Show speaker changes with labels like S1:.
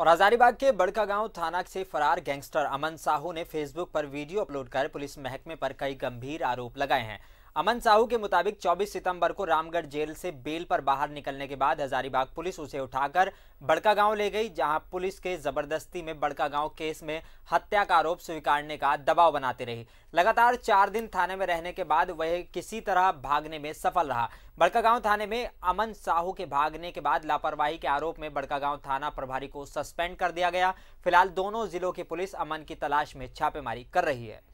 S1: और हजारीबाग के बड़कागांव थाना से फरार गैंगस्टर अमन साहू ने फेसबुक पर वीडियो अपलोड कर पुलिस महकमे पर कई गंभीर आरोप लगाए हैं अमन साहू के मुताबिक 24 सितंबर को रामगढ़ जेल से बेल पर बाहर निकलने के बाद हजारीबाग पुलिस उसे उठाकर बड़का गांव ले गई जहां पुलिस के जबरदस्ती में बड़का गांव केस में हत्या का आरोप स्वीकारने का दबाव बनाते रहे लगातार चार दिन थाने में रहने के बाद वह किसी तरह भागने में सफल रहा बड़कागांव थाने में अमन साहू के भागने के बाद लापरवाही के आरोप में बड़कागांव थाना प्रभारी को सस्पेंड कर दिया गया फिलहाल दोनों जिलों की पुलिस अमन की तलाश में छापेमारी कर रही है